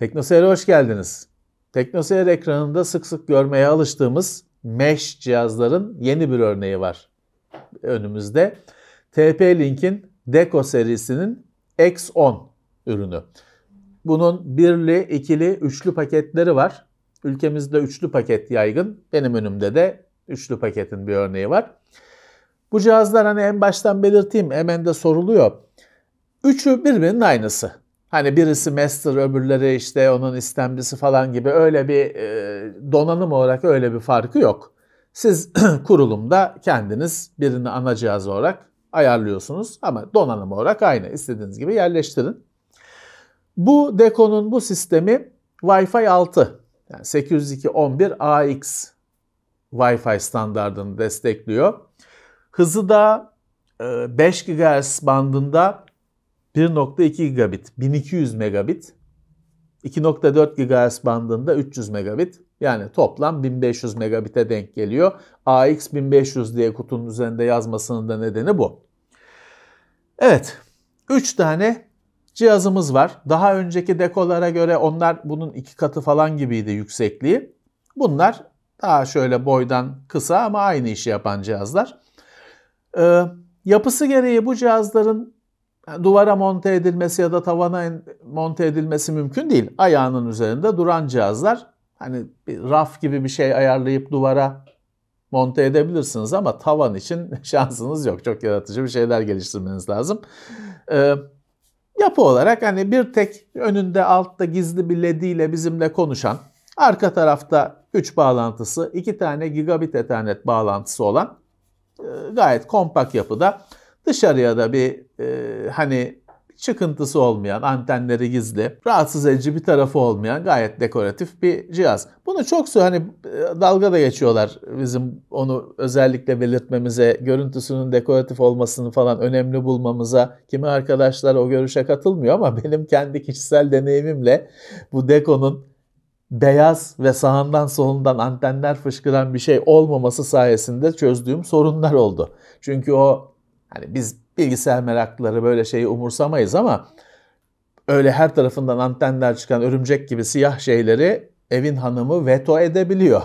Teknoseyir'e hoş geldiniz. Teknoseyir ekranında sık sık görmeye alıştığımız mesh cihazların yeni bir örneği var önümüzde. TP-Link'in Deco serisinin X10 ürünü. Bunun birli, ikili, üçlü paketleri var. Ülkemizde üçlü paket yaygın. Benim önümde de üçlü paketin bir örneği var. Bu cihazlar hani en baştan belirteyim hemen de soruluyor. Üçü birbirinin aynısı. Hani birisi master, öbürleri işte onun istemlisi falan gibi öyle bir e, donanım olarak öyle bir farkı yok. Siz kurulumda kendiniz birini ana cihaz olarak ayarlıyorsunuz ama donanım olarak aynı. istediğiniz gibi yerleştirin. Bu Deko'nun bu sistemi Wi-Fi 6 yani 802.11ax Wi-Fi standartını destekliyor. Hızı da 5 e, GHz bandında 1.2 gigabit 1200 megabit 2.4 GHz bandında 300 megabit yani toplam 1500 megabite denk geliyor. AX 1500 diye kutunun üzerinde yazmasının da nedeni bu. Evet 3 tane cihazımız var. Daha önceki dekolara göre onlar bunun iki katı falan gibiydi yüksekliği. Bunlar daha şöyle boydan kısa ama aynı işi yapan cihazlar. Ee, yapısı gereği bu cihazların duvara monte edilmesi ya da tavana monte edilmesi mümkün değil. Ayağının üzerinde duran cihazlar hani bir raf gibi bir şey ayarlayıp duvara monte edebilirsiniz ama tavan için şansınız yok. Çok yaratıcı bir şeyler geliştirmeniz lazım. Ee, yapı olarak hani bir tek önünde altta gizli bir led ile bizimle konuşan, arka tarafta güç bağlantısı, iki tane gigabit ethernet bağlantısı olan e, gayet kompakt yapıda Dışarıya da bir e, hani çıkıntısı olmayan, antenleri gizli, rahatsız edici bir tarafı olmayan gayet dekoratif bir cihaz. Bunu çok su hani e, dalga da geçiyorlar bizim onu özellikle belirtmemize, görüntüsünün dekoratif olmasını falan önemli bulmamıza. Kimi arkadaşlar o görüşe katılmıyor ama benim kendi kişisel deneyimimle bu dekonun beyaz ve sağından solundan antenler fışkıran bir şey olmaması sayesinde çözdüğüm sorunlar oldu. Çünkü o Hani biz bilgisayar meraklıları böyle şeyi umursamayız ama öyle her tarafından antenler çıkan örümcek gibi siyah şeyleri evin hanımı veto edebiliyor.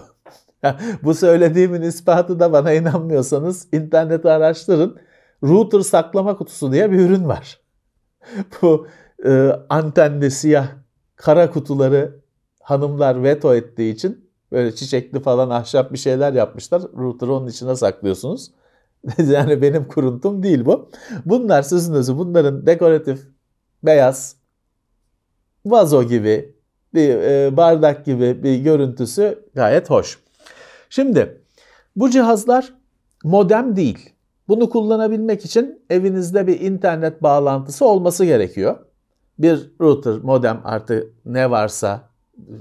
Bu söylediğimin ispatı da bana inanmıyorsanız internete araştırın. Router saklama kutusu diye bir ürün var. Bu e, antenli siyah kara kutuları hanımlar veto ettiği için böyle çiçekli falan ahşap bir şeyler yapmışlar. Router'ı onun içine saklıyorsunuz. yani benim kuruntum değil bu. Bunlar sözün özü bunların dekoratif beyaz vazo gibi bir e, bardak gibi bir görüntüsü gayet hoş. Şimdi bu cihazlar modem değil. Bunu kullanabilmek için evinizde bir internet bağlantısı olması gerekiyor. Bir router, modem artı ne varsa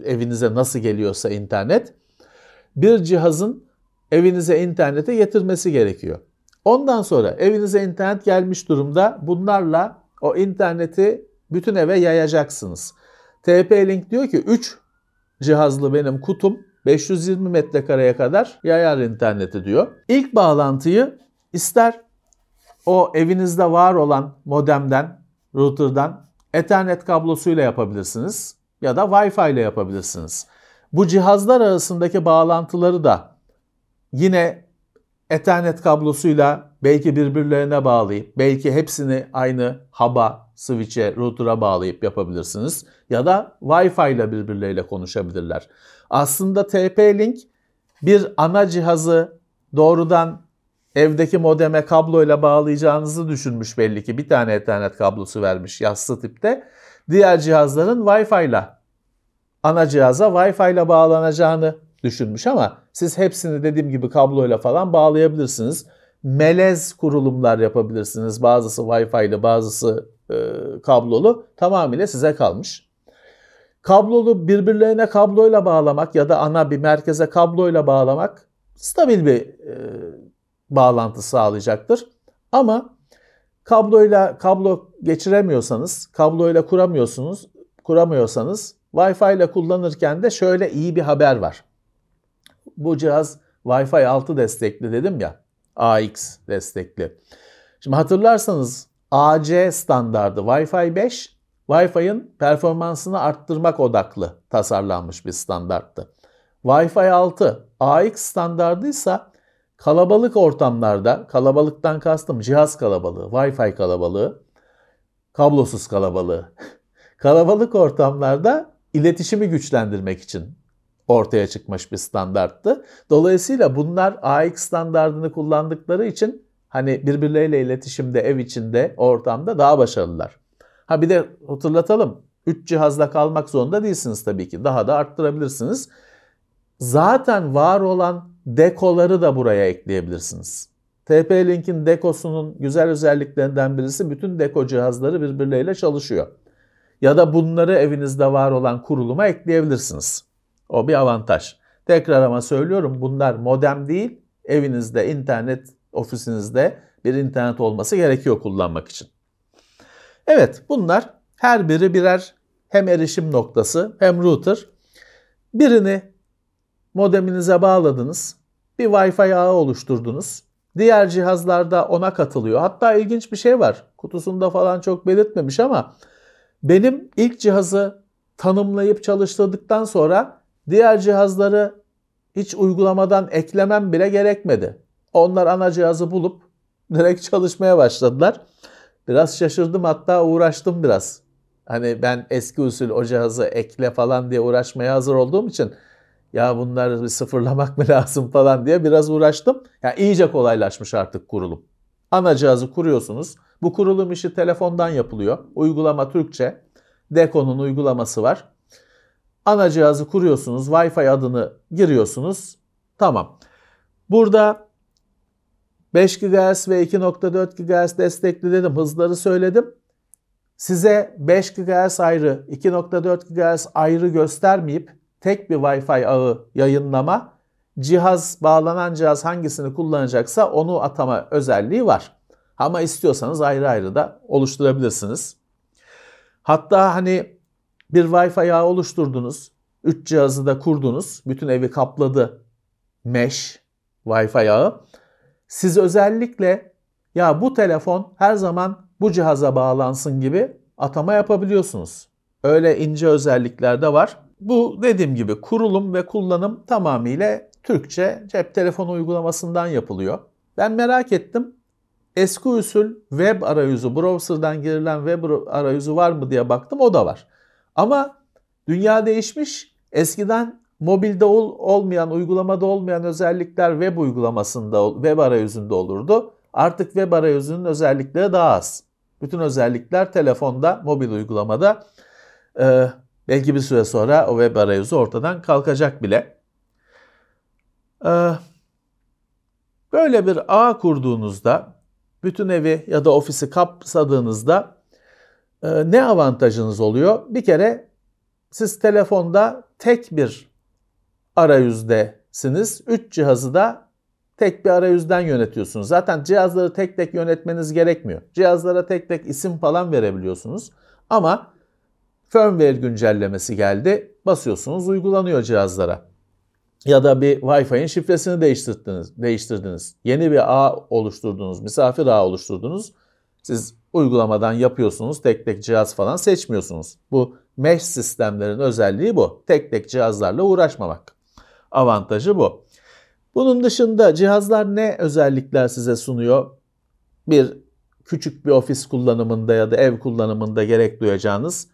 evinize nasıl geliyorsa internet bir cihazın evinize internete getirmesi gerekiyor. Ondan sonra evinize internet gelmiş durumda. Bunlarla o interneti bütün eve yayacaksınız. TP-Link diyor ki 3 cihazlı benim kutum 520 metrekareye kadar yayar interneti diyor. İlk bağlantıyı ister o evinizde var olan modemden, router'dan Ethernet kablosuyla yapabilirsiniz ya da Wi-Fi ile yapabilirsiniz. Bu cihazlar arasındaki bağlantıları da yine Ethernet kablosuyla belki birbirlerine bağlayıp, belki hepsini aynı hub'a, switch'e, router'a bağlayıp yapabilirsiniz. Ya da Wi-Fi ile birbirleriyle konuşabilirler. Aslında TP-Link bir ana cihazı doğrudan evdeki modeme kabloyla bağlayacağınızı düşünmüş belli ki. Bir tane Ethernet kablosu vermiş yassı tipte. Diğer cihazların Wi-Fi ile ana cihaza Wi-Fi ile bağlanacağını düşünmüş ama siz hepsini dediğim gibi kabloyla falan bağlayabilirsiniz. Melez kurulumlar yapabilirsiniz. Bazısı Wi-Fi ile bazısı e, kablolu. Tamamıyla size kalmış. Kablolu birbirlerine kabloyla bağlamak ya da ana bir merkeze kabloyla bağlamak stabil bir e, bağlantı sağlayacaktır. Ama kabloyla kablo geçiremiyorsanız, kabloyla kuramıyorsunuz, kuramıyorsanız Wi-Fi ile kullanırken de şöyle iyi bir haber var. Bu cihaz Wi-Fi 6 destekli dedim ya. AX destekli. Şimdi hatırlarsanız AC standardı Wi-Fi 5 Wi-Fi'nin performansını arttırmak odaklı tasarlanmış bir standarttı. Wi-Fi 6 AX standardıysa kalabalık ortamlarda, kalabalıktan kastım cihaz kalabalığı, Wi-Fi kalabalığı, kablosuz kalabalığı. kalabalık ortamlarda iletişimi güçlendirmek için ortaya çıkmış bir standarttı. Dolayısıyla bunlar AX standartını kullandıkları için hani birbirleriyle iletişimde, ev içinde, ortamda daha başarılılar. Ha bir de hatırlatalım. 3 cihazla kalmak zorunda değilsiniz tabii ki. Daha da arttırabilirsiniz. Zaten var olan dekoları da buraya ekleyebilirsiniz. TP-Link'in dekosunun güzel özelliklerinden birisi bütün deko cihazları birbirleriyle çalışıyor. Ya da bunları evinizde var olan kuruluma ekleyebilirsiniz. O bir avantaj. Tekrar ama söylüyorum bunlar modem değil. Evinizde, internet ofisinizde bir internet olması gerekiyor kullanmak için. Evet bunlar her biri birer hem erişim noktası hem router. Birini modeminize bağladınız. Bir Wi-Fi ağı oluşturdunuz. Diğer cihazlarda ona katılıyor. Hatta ilginç bir şey var. Kutusunda falan çok belirtmemiş ama benim ilk cihazı tanımlayıp çalıştırdıktan sonra Diğer cihazları hiç uygulamadan eklemem bile gerekmedi. Onlar ana cihazı bulup direkt çalışmaya başladılar. Biraz şaşırdım hatta uğraştım biraz. Hani ben eski usul o cihazı ekle falan diye uğraşmaya hazır olduğum için ya bunları bir sıfırlamak mı lazım falan diye biraz uğraştım. Yani iyice kolaylaşmış artık kurulum. Ana cihazı kuruyorsunuz. Bu kurulum işi telefondan yapılıyor. Uygulama Türkçe. Deko'nun uygulaması var. Ana cihazı kuruyorsunuz. Wi-Fi adını giriyorsunuz. Tamam. Burada 5 GHz ve 2.4 GHz destekli dedim. Hızları söyledim. Size 5 GHz ayrı, 2.4 GHz ayrı göstermeyip tek bir Wi-Fi ağı yayınlama, cihaz, bağlanan cihaz hangisini kullanacaksa onu atama özelliği var. Ama istiyorsanız ayrı ayrı da oluşturabilirsiniz. Hatta hani bir Wi-Fi ağı oluşturdunuz. üç cihazı da kurdunuz. Bütün evi kapladı mesh Wi-Fi ağı. Siz özellikle ya bu telefon her zaman bu cihaza bağlansın gibi atama yapabiliyorsunuz. Öyle ince özellikler de var. Bu dediğim gibi kurulum ve kullanım tamamıyla Türkçe cep telefonu uygulamasından yapılıyor. Ben merak ettim. Eski usul web arayüzü, browser'dan girilen web arayüzü var mı diye baktım o da var. Ama dünya değişmiş. Eskiden mobilde ol, olmayan, uygulamada olmayan özellikler web uygulamasında, web arayüzünde olurdu. Artık web arayüzünün özellikleri daha az. Bütün özellikler telefonda, mobil uygulamada. Ee, belki bir süre sonra o web arayüzü ortadan kalkacak bile. Ee, böyle bir ağ kurduğunuzda, bütün evi ya da ofisi kapsadığınızda ee, ne avantajınız oluyor? Bir kere siz telefonda tek bir arayüzdesiniz. Üç cihazı da tek bir arayüzden yönetiyorsunuz. Zaten cihazları tek tek yönetmeniz gerekmiyor. Cihazlara tek tek isim falan verebiliyorsunuz. Ama firmware güncellemesi geldi. Basıyorsunuz uygulanıyor cihazlara. Ya da bir Wi-Fi'nin şifresini değiştirdiniz, değiştirdiniz. Yeni bir ağ oluşturdunuz, misafir ağ oluşturdunuz. Siz uygulamadan yapıyorsunuz. Tek tek cihaz falan seçmiyorsunuz. Bu mesh sistemlerin özelliği bu. Tek tek cihazlarla uğraşmamak. Avantajı bu. Bunun dışında cihazlar ne özellikler size sunuyor? Bir küçük bir ofis kullanımında ya da ev kullanımında gerek duyacağınız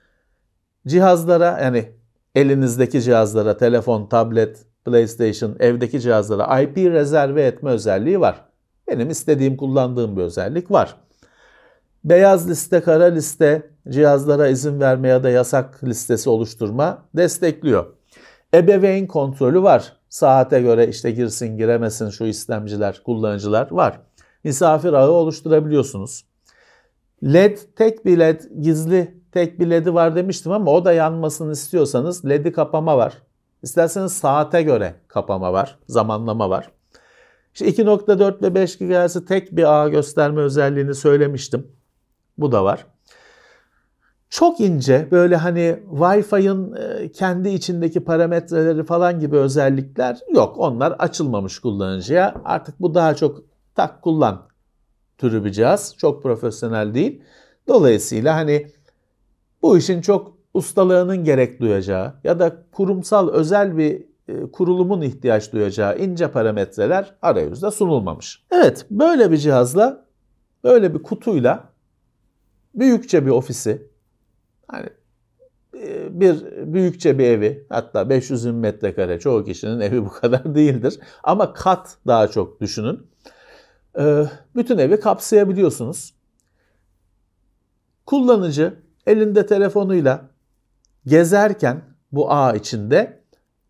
cihazlara yani elinizdeki cihazlara telefon, tablet, PlayStation, evdeki cihazlara IP rezerve etme özelliği var. Benim istediğim, kullandığım bir özellik var beyaz liste, kara liste cihazlara izin verme ya da yasak listesi oluşturma destekliyor. Ebeveyn kontrolü var. Saate göre işte girsin giremesin şu istemciler, kullanıcılar var. Misafir ağı oluşturabiliyorsunuz. LED tek bir LED gizli tek bir LED'i var demiştim ama o da yanmasını istiyorsanız LED'i kapama var. İsterseniz saate göre kapama var, zamanlama var. İşte 2.4 ve 5 GHz'i tek bir ağ gösterme özelliğini söylemiştim. Bu da var. Çok ince böyle hani Wi-Fi'ın e, kendi içindeki parametreleri falan gibi özellikler yok. Onlar açılmamış kullanıcıya. Artık bu daha çok tak kullan türü bir cihaz. Çok profesyonel değil. Dolayısıyla hani bu işin çok ustalığının gerek duyacağı ya da kurumsal özel bir e, kurulumun ihtiyaç duyacağı ince parametreler arayüzde sunulmamış. Evet böyle bir cihazla böyle bir kutuyla büyükçe bir ofisi, hani e, bir büyükçe bir evi hatta 500 bin metrekare çoğu kişinin evi bu kadar değildir ama kat daha çok düşünün. E, bütün evi kapsayabiliyorsunuz. Kullanıcı elinde telefonuyla gezerken bu ağ içinde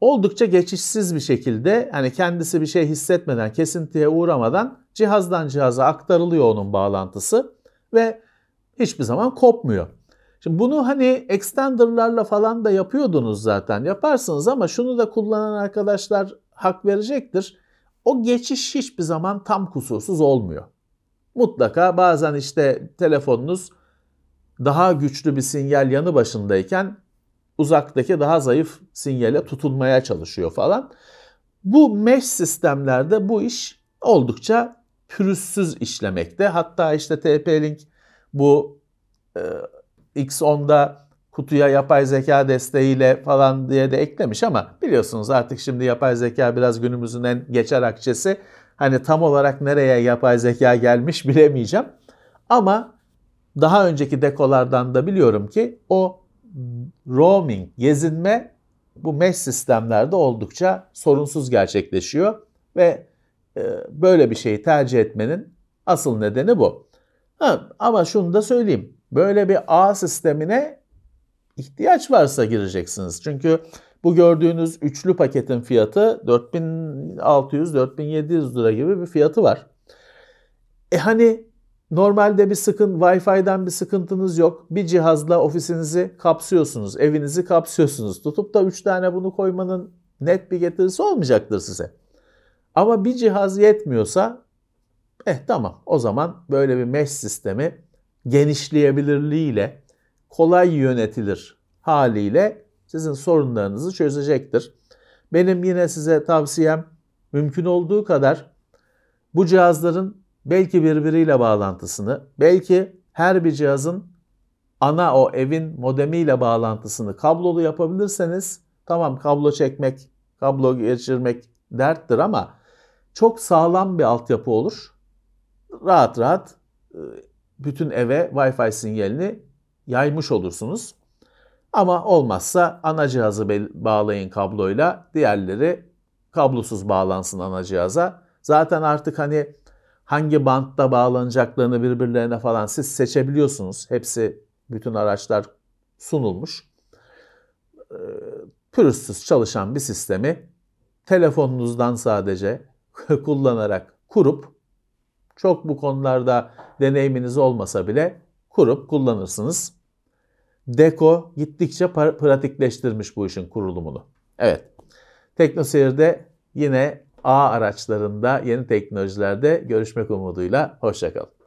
oldukça geçişsiz bir şekilde hani kendisi bir şey hissetmeden kesintiye uğramadan cihazdan cihaza aktarılıyor onun bağlantısı ve hiçbir zaman kopmuyor. Şimdi bunu hani extenderlarla falan da yapıyordunuz zaten yaparsınız ama şunu da kullanan arkadaşlar hak verecektir. O geçiş hiçbir zaman tam kusursuz olmuyor. Mutlaka bazen işte telefonunuz daha güçlü bir sinyal yanı başındayken uzaktaki daha zayıf sinyale tutunmaya çalışıyor falan. Bu mesh sistemlerde bu iş oldukça pürüzsüz işlemekte. Hatta işte TP-Link bu e, X10'da kutuya yapay zeka desteğiyle falan diye de eklemiş ama biliyorsunuz artık şimdi yapay zeka biraz günümüzün en geçer akçesi. Hani tam olarak nereye yapay zeka gelmiş bilemeyeceğim. Ama daha önceki dekolardan da biliyorum ki o roaming, gezinme bu mesh sistemlerde oldukça sorunsuz gerçekleşiyor ve e, böyle bir şeyi tercih etmenin asıl nedeni bu. Ha, ama şunu da söyleyeyim. Böyle bir ağ sistemine ihtiyaç varsa gireceksiniz. Çünkü bu gördüğünüz üçlü paketin fiyatı 4600-4700 lira gibi bir fiyatı var. E hani normalde bir sıkıntı, Wi-Fi'den bir sıkıntınız yok. Bir cihazla ofisinizi kapsıyorsunuz, evinizi kapsıyorsunuz. Tutup da 3 tane bunu koymanın net bir getirisi olmayacaktır size. Ama bir cihaz yetmiyorsa Eh tamam o zaman böyle bir mesh sistemi genişleyebilirliğiyle kolay yönetilir haliyle sizin sorunlarınızı çözecektir. Benim yine size tavsiyem mümkün olduğu kadar bu cihazların belki birbiriyle bağlantısını, belki her bir cihazın ana o evin modemiyle bağlantısını kablolu yapabilirseniz tamam kablo çekmek, kablo geçirmek derttir ama çok sağlam bir altyapı olur rahat rahat e, bütün eve Wi-Fi sinyalini yaymış olursunuz. Ama olmazsa ana cihazı bağlayın kabloyla, diğerleri kablosuz bağlansın ana cihaza. Zaten artık hani hangi bantta bağlanacaklarını birbirlerine falan siz seçebiliyorsunuz. Hepsi bütün araçlar sunulmuş. E, pürüzsüz çalışan bir sistemi telefonunuzdan sadece kullanarak kurup çok bu konularda deneyiminiz olmasa bile kurup kullanırsınız. Deko gittikçe pratikleştirmiş bu işin kurulumunu. Evet. Teknoseyir'de yine A araçlarında yeni teknolojilerde görüşmek umuduyla. Hoşçakalın.